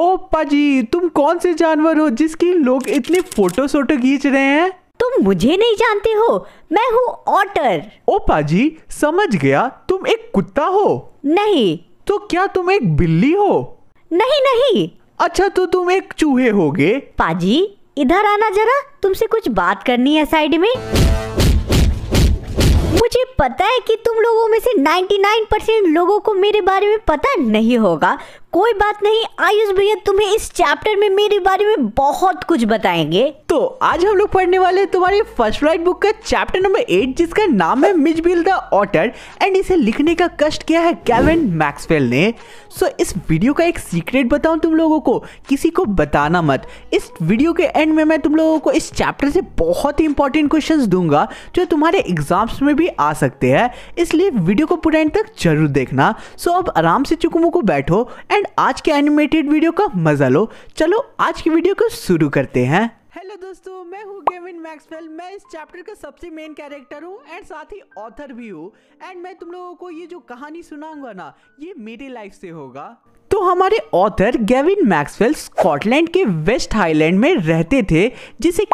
ओ पाजी तुम कौन से जानवर हो जिसकी लोग इतने फोटो सोटो खींच रहे हैं तुम मुझे नहीं जानते हो मैं हूँ ऑटर ओ पाजी समझ गया तुम एक कुत्ता हो नहीं तो क्या तुम एक बिल्ली हो नहीं नहीं अच्छा तो तुम एक चूहे होगे पाजी इधर आना जरा तुमसे कुछ बात करनी है साइड में मुझे पता है कि तुम लोगों में से 99 परसेंट लोगों को मेरे बारे में पता नहीं होगा कोई बात नहीं आयुष भैया तुम्हें इस चैप्टर में मेरे बारे में बहुत कुछ बताएंगे तो आज हम लोग पढ़ने वाले तुम्हारी फर्स्ट फ्लाइट बुक का चैप्टर नंबर एट जिसका नाम है मिजबिल द ऑटर एंड इसे लिखने का कष्ट किया है कैवन मैक्सवेल ने सो so, इस वीडियो का एक सीक्रेट बताऊं तुम लोगों को किसी को बताना मत इस वीडियो के एंड में मैं तुम लोगों को इस चैप्टर से बहुत ही इंपॉर्टेंट क्वेश्चन दूंगा जो तुम्हारे एग्जाम्स में भी आ सकते हैं इसलिए वीडियो को पूरा एंड तक जरूर देखना सो so, अब आराम से चुकुमु को बैठो एंड एंड आज के एनिमेटेड वीडियो का मजा लो चलो आज की वीडियो को शुरू करते हैं हेलो दोस्तों मैं हूँ गेविन मैक्सवेल मैं इस चैप्टर का सबसे मेन कैरेक्टर हूँ एंड साथ ही ऑथर भी हूँ एंड मैं तुम लोगों को ये जो कहानी सुनाऊंगा ना ये मेरी लाइफ से होगा हमारे ऑथर गेविन मैक्सवेल स्कॉटलैंड के वेस्ट हाईलैंड में रहते थे जिसे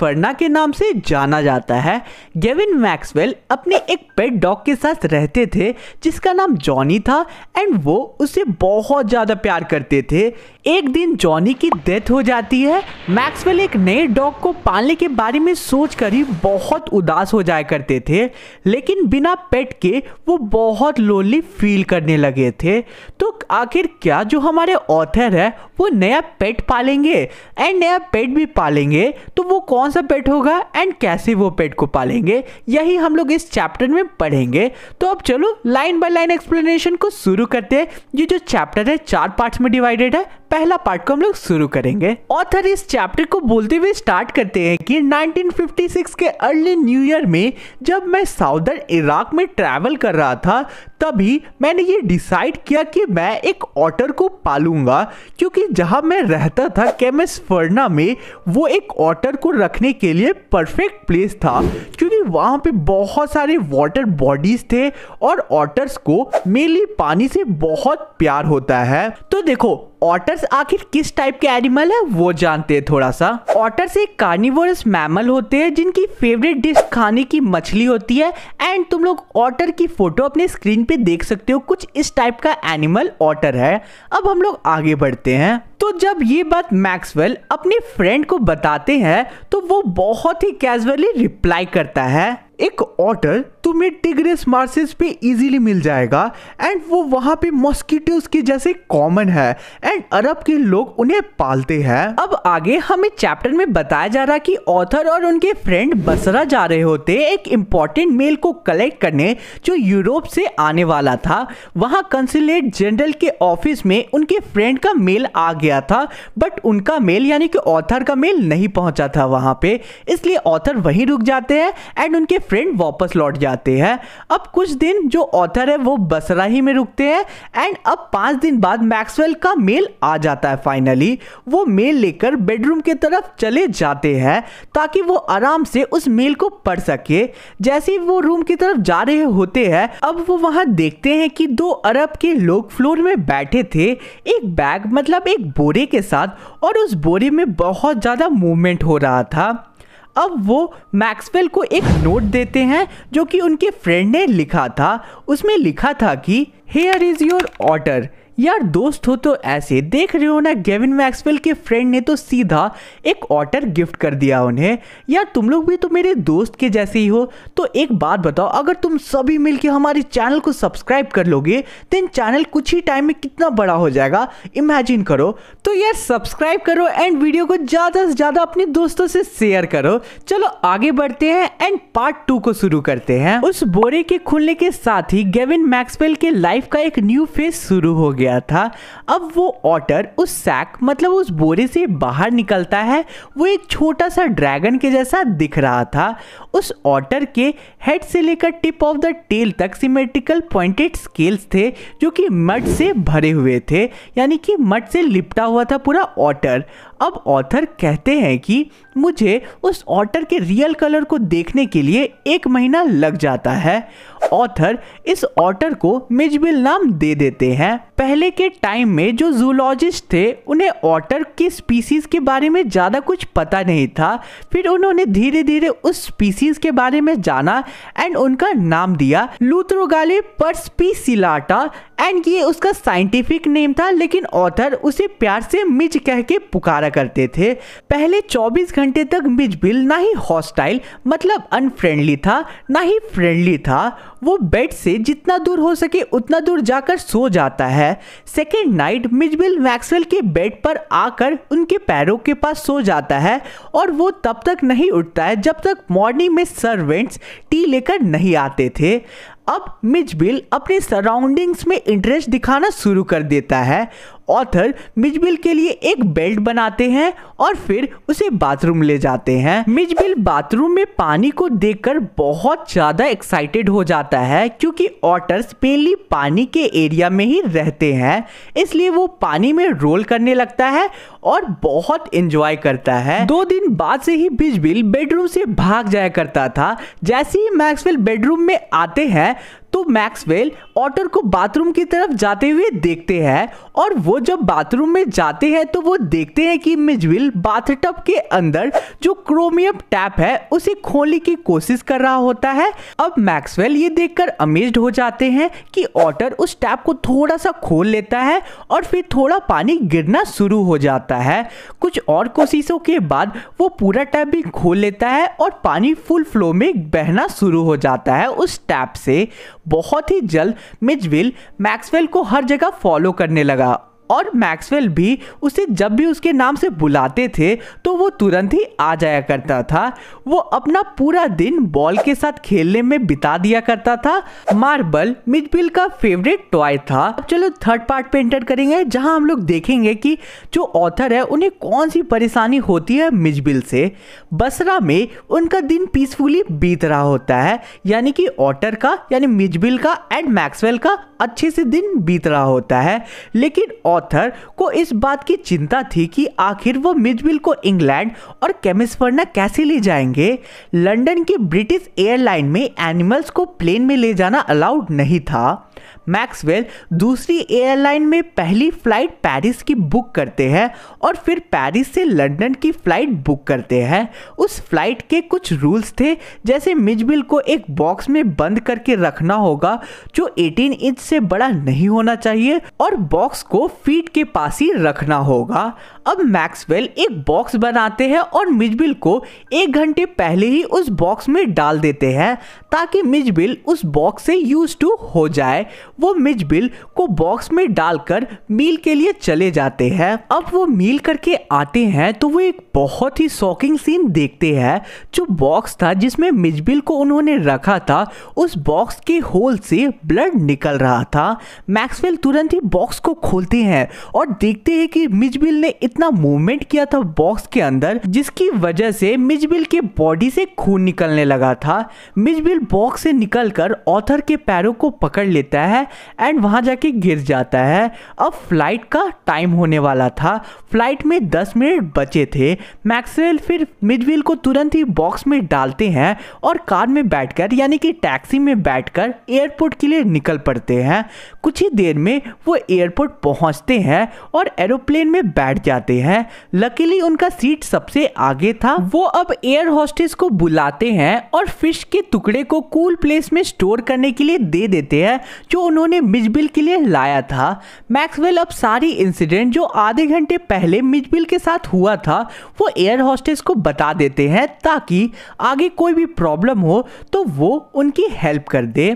फर्ना के नाम से जाना जाता है गेविन मैक्सवेल अपने एक पेट डॉग के साथ रहते थे जिसका नाम जॉनी था एंड वो उसे बहुत ज़्यादा प्यार करते थे एक दिन जॉनी की डेथ हो जाती है मैक्सवेल एक नए डॉग को पालने के बारे में सोच कर ही बहुत उदास हो जाया करते थे लेकिन बिना पेट के वो बहुत लोनली फील करने लगे थे तो आखिर क्या जो हमारे ऑथर है वो नया पेट पालेंगे एंड नया पेट भी पालेंगे तो वो कौन सा पेट होगा एंड कैसे वो पेट को पालेंगे यही हम लोग इस चैप्टर में पढ़ेंगे तो अब चलो लाइन बाय लाइन एक्सप्लेनेशन को शुरू करते हैं ये जो चैप्टर है चार पार्ट्स में डिवाइडेड है पहला पार्ट को हम लोग शुरू करेंगे ऑथर इस चैप्टर को बोलते हुए स्टार्ट करते हैं कि 1956 के अर्ली न्यू ईयर में जब मैं साउदर्न इराक में ट्रैवल कर रहा था तभी मैंने ये डिसाइड किया कि मैं एक ऑटर को पालूंगा क्योंकि जहां मैं रहता था फर्ना में वो एक ऑटर को रखने के लिए परफेक्ट प्लेस था क्योंकि वहाँ पे बहुत सारे वाटर बॉडीज थे और ऑटर्स को मेनली पानी से बहुत प्यार होता है तो देखो ऑटर्स आखिर किस टाइप के एनिमल है वो जानते हैं थोड़ा सा ऑटर्स एक कार्निवोरस मैमल होते हैं जिनकी फेवरेट डिश खाने की मछली होती है एंड तुम लोग ऑटर की फोटो अपने स्क्रीन पे देख सकते हो कुछ इस टाइप का एनिमल ऑटर है अब हम लोग आगे बढ़ते हैं तो जब ये बात मैक्सवेल अपने फ्रेंड को बताते हैं तो वो बहुत ही कैजुअली रिप्लाई करता है एक ऑटर तुम्हें टिग्रेस मार्सेस पे इजीली मिल जाएगा एंड वो वहाँ पे मॉस्किटोज के जैसे कॉमन है एंड अरब के लोग उन्हें पालते हैं अब आगे हमें चैप्टर में बताया जा रहा कि ऑथर और उनके फ्रेंड बसरा जा रहे होते एक इम्पॉर्टेंट मेल को कलेक्ट करने जो यूरोप से आने वाला था वहाँ कंसुलेट जनरल के ऑफिस में उनके फ्रेंड का मेल आ गया था बट उनका मेल यानी कि ऑथर का मेल नहीं पहुंचा था वहाँ पे इसलिए ऑथर वहीं रुक जाते हैं एंड उनके फ्रेंड वापस लौट जाते हैं अब कुछ दिन जो ऑथर है वो बसरा ही में रुकते हैं एंड अब पाँच दिन बाद मैक्सवेल का मेल आ जाता है फाइनली वो मेल लेकर बेडरूम के तरफ चले जाते हैं ताकि वो आराम से उस मेल को पढ़ सके जैसे ही वो रूम की तरफ जा रहे होते हैं अब वो वहाँ देखते हैं कि दो अरब के लोग फ्लोर में बैठे थे एक बैग मतलब एक बोरे के साथ और उस बोरे में बहुत ज़्यादा मूवमेंट हो रहा था अब वो मैक्सवेल को एक नोट देते हैं जो कि उनके फ्रेंड ने लिखा था उसमें लिखा था कि हेयर इज योर ऑर्डर यार दोस्त हो तो ऐसे देख रहे हो ना गेविन मैक्सवेल के फ्रेंड ने तो सीधा एक ऑटर गिफ्ट कर दिया उन्हें यार तुम लोग भी तो मेरे दोस्त के जैसे ही हो तो एक बात बताओ अगर तुम सभी मिलके हमारे चैनल को सब्सक्राइब कर लोगे देन तो चैनल कुछ ही टाइम में कितना बड़ा हो जाएगा इमेजिन करो तो यार सब्सक्राइब करो एंड वीडियो को ज़्यादा से ज़्यादा अपने दोस्तों से शेयर करो चलो आगे बढ़ते हैं एंड पार्ट टू को शुरू करते हैं उस बोरे के खुलने के साथ ही गेविन मैक्सवेल के लाइफ का एक न्यू फेज शुरू हो गया गया था अब वो ऑटर उस सैक मतलब उस बोरे से बाहर निकलता है वो एक छोटा सा ड्रैगन के जैसा दिख रहा था उस ऑटर के हेड से लेकर टिप ऑफ द टेल तक सिमेट्रिकल पॉइंटेड स्केल्स थे जो कि मट से भरे हुए थे यानी कि मट से लिपटा हुआ था पूरा ऑटर अब ऑथर कहते हैं कि मुझे उस ऑटर के रियल कलर को देखने के लिए एक महीना लग जाता है ऑथर इस ऑटर को मिजबिल नाम दे देते हैं पहले के टाइम में जो जूलॉजिस्ट थे उन्हें ऑटर की स्पीसीज़ के बारे में ज़्यादा कुछ पता नहीं था फिर उन्होंने धीरे धीरे उस स्पीसीज़ के बारे में जाना एंड उनका नाम दिया लूथरोगाले परस्पीसिलाटा एंड ये उसका साइंटिफिक नेम था लेकिन ऑथर उसे प्यार से मिज कह के पुकारा गुजारा करते थे पहले 24 घंटे तक मिज बिल ना ही हॉस्टाइल मतलब अनफ्रेंडली था ना ही फ्रेंडली था वो बेड से जितना दूर हो सके उतना दूर जाकर सो जाता है second night Mijbil Maxwell के बेड पर आकर उनके पैरों के पास सो जाता है और वो तब तक नहीं उठता है जब तक मॉर्निंग में सर्वेंट्स टी लेकर नहीं आते थे अब मिज बिल अपने सराउंडिंग्स में इंटरेस्ट दिखाना शुरू कर देता है ऑथर मिजबिल के लिए एक बेल्ट बनाते हैं और फिर उसे बाथरूम ले जाते हैं मिजबिल बाथरूम में पानी को देखकर बहुत ज़्यादा एक्साइटेड हो जाता है क्योंकि ऑटर्स मेनली पानी के एरिया में ही रहते हैं इसलिए वो पानी में रोल करने लगता है और बहुत एंजॉय करता है दो दिन बाद से ही बिजबिल बेडरूम से भाग जाया करता था जैसे ही मैक्सवेल बेडरूम में आते हैं तो मैक्सवेल ऑटर को बाथरूम की तरफ जाते हुए देखते हैं और वो जब बाथरूम में जाते हैं तो वो देखते हैं कि मिजविल बाथटब के अंदर जो क्रोमियम टैप है उसे खोलने की कोशिश कर रहा होता है अब मैक्सवेल ये देखकर अमेज्ड हो जाते हैं कि ऑटर उस टैप को थोड़ा सा खोल लेता है और फिर थोड़ा पानी गिरना शुरू हो जाता है कुछ और कोशिशों के बाद वो पूरा टैप भी खोल लेता है और पानी फुल फ्लो में बहना शुरू हो जाता है उस टैप से बहुत ही जल्द मिजविल मैक्सवेल को हर जगह फॉलो करने लगा और मैक्सवेल भी उसे जब भी उसके नाम से बुलाते थे तो वो तुरंत ही आ जाया करता था वो अपना पूरा दिन बॉल के साथ खेलने में बिता दिया करता था मार्बल मिजबिल का फेवरेट टॉय था अब चलो थर्ड पार्ट पे एंटर करेंगे जहां हम लोग देखेंगे कि जो ऑथर है उन्हें कौन सी परेशानी होती है मिजबिल से बसरा में उनका दिन पीसफुली बीत रहा होता है यानी कि ऑटर का यानी मिजबिल का एंड मैक्सवेल का अच्छे से दिन बीत रहा होता है लेकिन ऑथर को इस बात की चिंता थी कि आखिर वो मिजबिल को इंग्लैंड और केमिस्फर्ना कैसे ले जाएंगे लंदन की ब्रिटिश एयरलाइन में एनिमल्स को प्लेन में ले जाना अलाउड नहीं था मैक्सवेल दूसरी एयरलाइन में पहली फ्लाइट पेरिस की बुक करते हैं और फिर पेरिस से लंदन की फ्लाइट बुक करते हैं उस फ्लाइट के कुछ रूल्स थे जैसे मिजबिल को एक बॉक्स में बंद करके रखना होगा जो 18 इंच से बड़ा नहीं होना चाहिए और बॉक्स को फीट के पास ही रखना होगा अब मैक्सवेल एक बॉक्स बनाते हैं और मिजबिल को एक घंटे पहले ही उस बॉक्स में डाल देते हैं ताकि मिजबिल उस बॉक्स से यूज टू हो जाए वो मिज बिल को बॉक्स में डालकर मील के लिए चले जाते हैं अब वो मील करके आते हैं तो वो एक बहुत ही शॉकिंग सीन देखते हैं जो बॉक्स था जिसमें बिल को उन्होंने रखा था उस बॉक्स के होल से ब्लड निकल रहा था मैक्सवेल तुरंत ही बॉक्स को खोलते हैं और देखते हैं कि मिजबिल ने इतना मूवमेंट किया था बॉक्स के अंदर जिसकी वजह से मिजबिल के बॉडी से खून निकलने लगा था मिजबिल बॉक्स से निकलकर ऑथर के पैरों को पकड़ लेता देखता है एंड वहाँ जाके गिर जाता है अब फ्लाइट का टाइम होने वाला था फ्लाइट में 10 मिनट बचे थे मैक्सवेल फिर मिडविल को तुरंत ही बॉक्स में डालते हैं और कार में बैठकर यानी कि टैक्सी में बैठकर एयरपोर्ट के लिए निकल पड़ते हैं कुछ ही देर में वो एयरपोर्ट पहुँचते हैं और एरोप्लेन में बैठ जाते हैं लकीली उनका सीट सबसे आगे था वो अब एयर होस्टेस को बुलाते हैं और फिश के टुकड़े को कूल प्लेस में स्टोर करने के लिए दे देते हैं जो उन्होंने मिजबिल के लिए लाया था मैक्सवेल अब सारी इंसिडेंट जो आधे घंटे पहले मिजबिल के साथ हुआ था वो एयर हॉस्टेस को बता देते हैं ताकि आगे कोई भी प्रॉब्लम हो तो वो उनकी हेल्प कर दे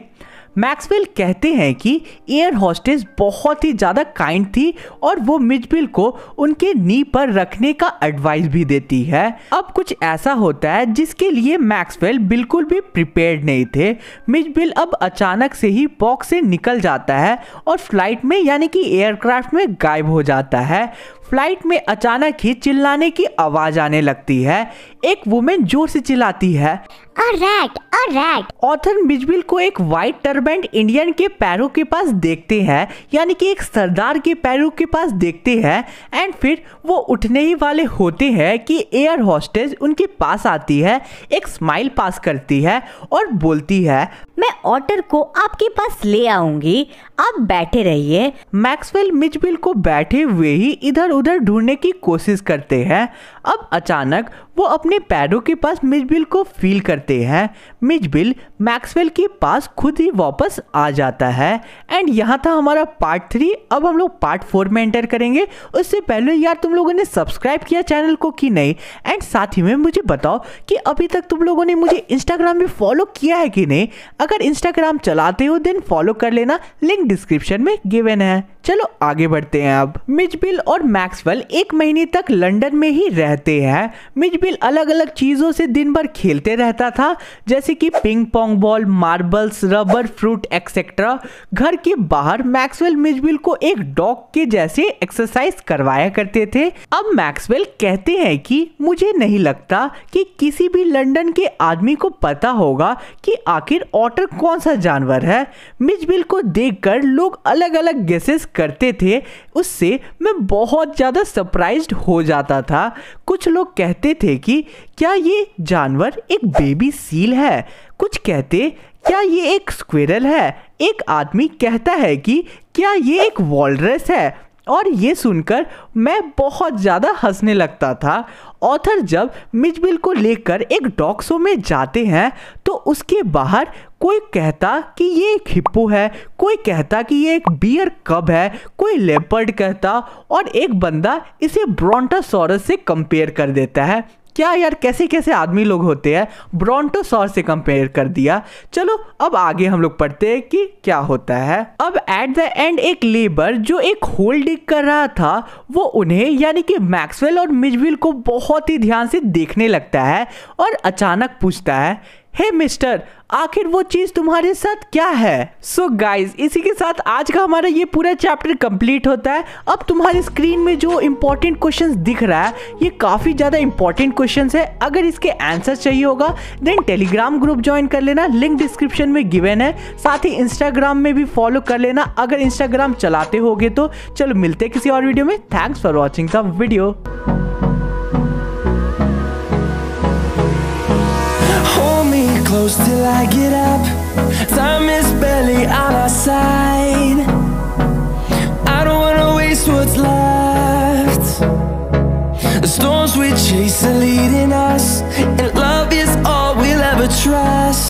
मैक्सवेल कहते हैं कि एयर हॉस्टेस बहुत ही ज़्यादा काइंड थी और वो मिजबिल को उनके नी पर रखने का एडवाइस भी देती है अब कुछ ऐसा होता है जिसके लिए मैक्सवेल बिल्कुल भी प्रिपेयर्ड नहीं थे मिजबिल अब अचानक से ही बॉक्स से निकल जाता है और फ्लाइट में यानी कि एयरक्राफ्ट में गायब हो जाता है फ्लाइट में अचानक ही चिल्लाने की आवाज़ आने लगती है एक वुमेन जोर से चिल्लाती है rat alright rat author Mijbil को एक व्हाइट टर्बेंट इंडियन के पैरों के पास देखते हैं यानी कि एक सरदार के पैरों के पास देखते हैं एंड फिर वो उठने ही वाले होते हैं कि एयर हॉस्टेज उनके पास आती है एक स्माइल पास करती है और बोलती है मैं ऑटर को आपके पास ले आऊंगी आप बैठे रहिए मैक्सवेल मिजबिल को बैठे हुए ही इधर उधर ढूंढने की कोशिश करते हैं अब अचानक वो अपने पैरों के पास मिजबिल को फील करते हैं मिजबिल मैक्सवेल के पास खुद ही वापस आ जाता है एंड यहाँ था हमारा पार्ट थ्री अब हम लोग पार्ट फोर में एंटर करेंगे उससे पहले यार तुम लोगों ने सब्सक्राइब किया चैनल को कि नहीं एंड साथ ही में मुझे बताओ कि अभी तक तुम लोगों ने मुझे इंस्टाग्राम में फॉलो किया है कि नहीं अगर इंस्टाग्राम चलाते हो देन फॉलो कर लेना लिंक डिस्क्रिप्शन में गिवेन है चलो आगे बढ़ते हैं अब मिजबिल और मैक्सवेल एक महीने तक लंदन में ही रहते हैं मिजबिल कपिल अलग अलग चीज़ों से दिन भर खेलते रहता था जैसे कि ping pong ball marbles rubber fruit et cetera घर के बाहर मैक्सवेल मिजबिल को एक डॉग के जैसे एक्सरसाइज करवाया करते थे अब मैक्सवेल कहते हैं कि मुझे नहीं लगता कि किसी भी लंदन के आदमी को पता होगा कि आखिर ऑटर कौन सा जानवर है मिजबिल को देखकर लोग अलग अलग गेसेस करते थे उससे मैं बहुत ज़्यादा सरप्राइज हो जाता था कुछ लोग कहते थे थे कि क्या ये जानवर एक बेबी सील है कुछ कहते क्या ये एक स्क्वेरल है एक आदमी कहता है कि क्या ये एक वॉलरस है और ये सुनकर मैं बहुत ज़्यादा हंसने लगता था ऑथर जब मिजबिल को लेकर एक डॉग शो में जाते हैं तो उसके बाहर कोई कहता कि ये एक हिप्पो है कोई कहता कि ये एक बियर कब है कोई लेपर्ड कहता और एक बंदा इसे ब्रॉन्टासोरस से कंपेयर कर देता है क्या यार कैसे कैसे आदमी लोग होते हैं सौर से कंपेयर कर दिया चलो अब आगे हम लोग पढ़ते हैं कि क्या होता है अब एट द एंड एक लेबर जो एक होल डिग कर रहा था वो उन्हें यानी कि मैक्सवेल और मिजविल को बहुत ही ध्यान से देखने लगता है और अचानक पूछता है हे hey, मिस्टर आखिर वो चीज़ तुम्हारे साथ क्या है सो so, गाइज इसी के साथ आज का हमारा ये पूरा चैप्टर कंप्लीट होता है अब तुम्हारी स्क्रीन में जो इम्पोर्टेंट क्वेश्चंस दिख रहा है ये काफ़ी ज़्यादा इंपॉर्टेंट क्वेश्चंस है अगर इसके आंसर चाहिए होगा देन टेलीग्राम ग्रुप ज्वाइन कर लेना लिंक डिस्क्रिप्शन में गिवेन है साथ ही इंस्टाग्राम में भी फॉलो कर लेना अगर इंस्टाग्राम चलाते हो तो चलो मिलते किसी और वीडियो में thanks for watching the video close till I get up Time is barely on our side I don't wanna waste what's left The storms we chase are leading us And love is all we'll ever trust